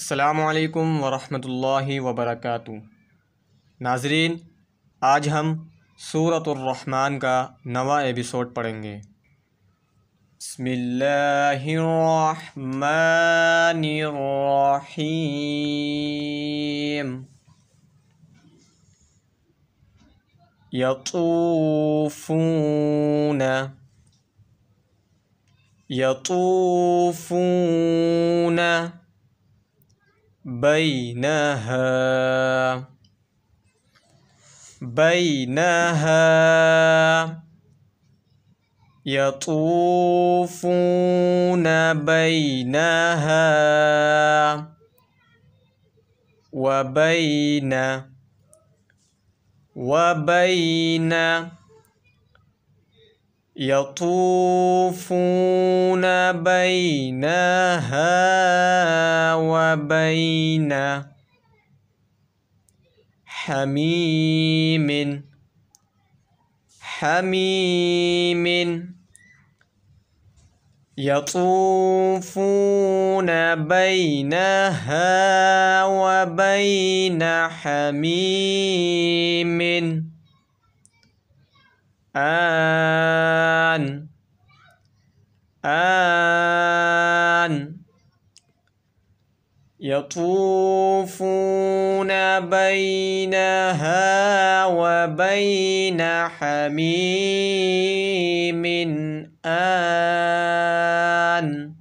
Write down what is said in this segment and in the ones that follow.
अल्लाम वरहमत ला वबरक नाजरीन आज हम सूरतरहमान का नवा एपिसोड पढ़ेंगे बसमीम يطوفون يطوفون بينها بينها يطوفون بينها وبين وبين يطوفون بينها وبين حميم حميم يطوفون بينها وبين حميم آن آن يطوفون بينها وبين حميم آن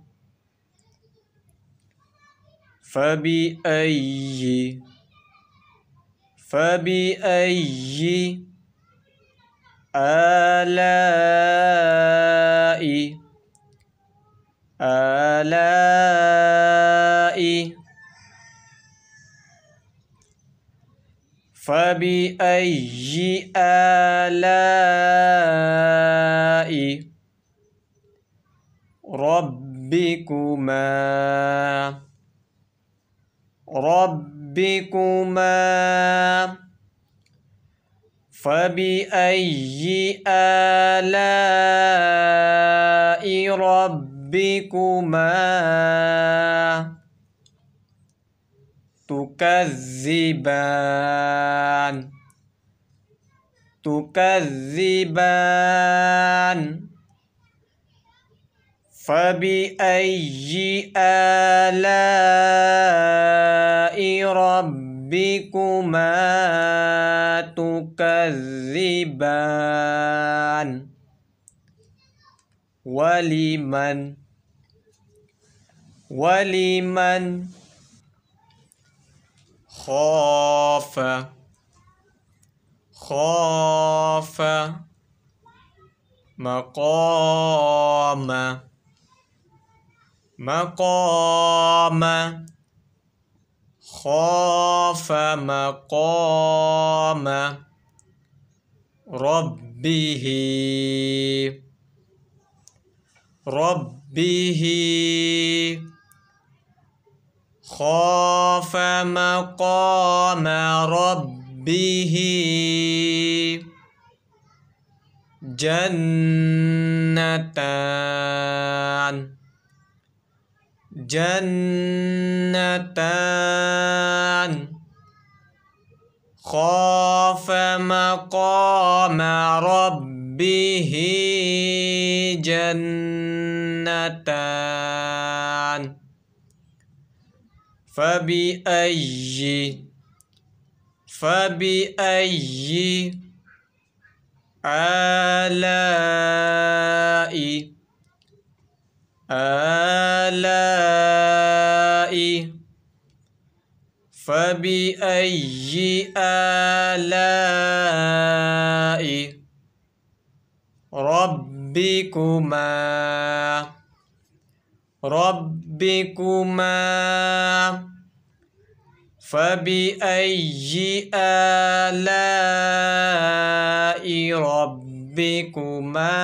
فبأي فبأي آلاء آلاء فبأي آلاء ربكما ربكما فبأي آلاء ربكما تكذبان تكذبان فبأي آلاء ربكما ربكما تكذبان ولمن ولمن خاف خاف مقام مقام خاف مقام ربه ربه خاف مقام ربه جنتان جنتان خاف مقام ربه جنتان فبأي فبأي آلاء آلاء فبأي آلاء ربكما ربكما فبأي آلاء ربكما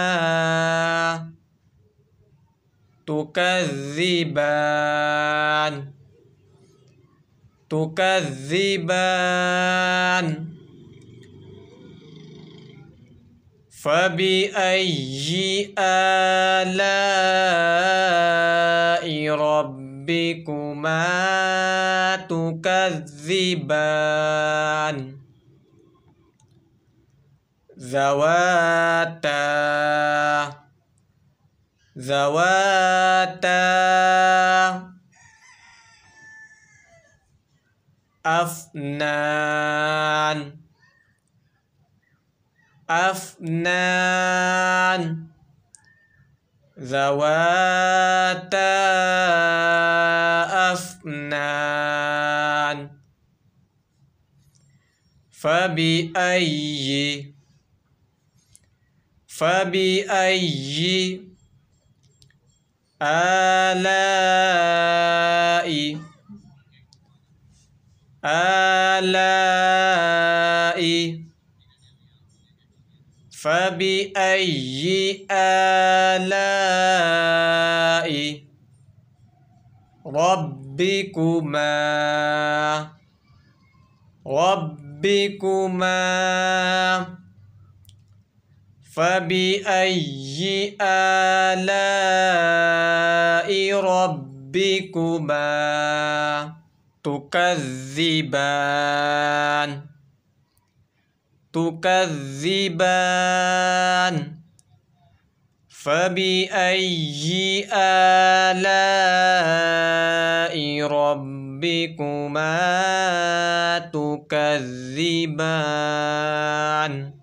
تكذبان تكذبان فبأي آلاء ربكما تكذبان ذواتا ذواتا أفنان أفنان ذواتا أفنان فبأي فبأي آلائي آلائي فبأي آلاء ربكما ربكما فبأي آلاء ربكما تكذبان تكذبان فبأي آلاء ربكما تكذبان